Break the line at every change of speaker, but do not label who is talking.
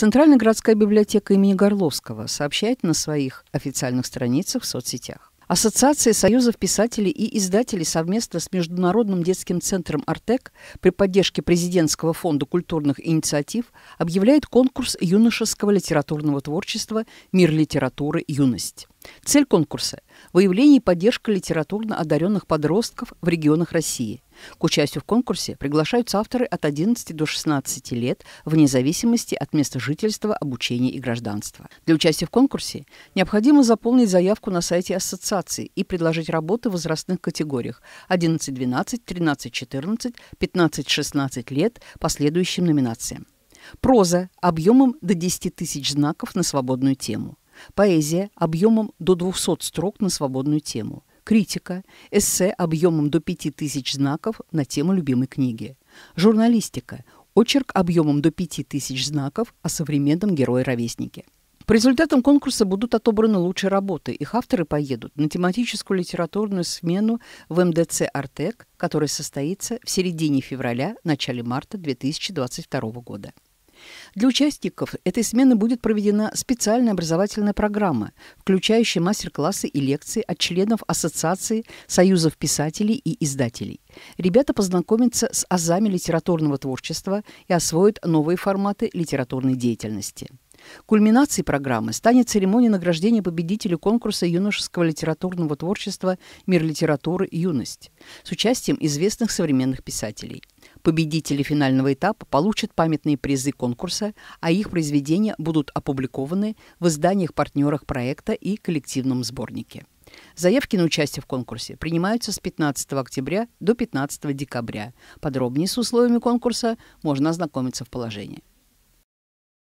Центральная городская библиотека имени Горловского сообщает на своих официальных страницах в соцсетях. Ассоциация союзов писателей и издателей совместно с Международным детским центром «Артек» при поддержке Президентского фонда культурных инициатив объявляет конкурс юношеского литературного творчества «Мир литературы. Юность». Цель конкурса – выявление и поддержка литературно одаренных подростков в регионах России – к участию в конкурсе приглашаются авторы от 11 до 16 лет, вне зависимости от места жительства, обучения и гражданства. Для участия в конкурсе необходимо заполнить заявку на сайте ассоциации и предложить работы в возрастных категориях 11-12, 13-14, 15-16 лет по следующим номинациям. Проза объемом до 10 тысяч знаков на свободную тему. Поэзия объемом до 200 строк на свободную тему критика, эссе объемом до 5000 знаков на тему любимой книги, журналистика, очерк объемом до 5000 знаков о современном герое-ровеснике. По результатам конкурса будут отобраны лучшие работы. Их авторы поедут на тематическую литературную смену в МДЦ «Артек», которая состоится в середине февраля-начале марта 2022 года. Для участников этой смены будет проведена специальная образовательная программа, включающая мастер-классы и лекции от членов Ассоциации союзов писателей и издателей. Ребята познакомятся с азами литературного творчества и освоят новые форматы литературной деятельности. Кульминацией программы станет церемония награждения победителю конкурса юношеского литературного творчества «Мир литературы. Юность» с участием известных современных писателей. Победители финального этапа получат памятные призы конкурса, а их произведения будут опубликованы в изданиях-партнерах проекта и коллективном сборнике. Заявки на участие в конкурсе принимаются с 15 октября до 15 декабря. Подробнее с условиями конкурса можно ознакомиться в положении.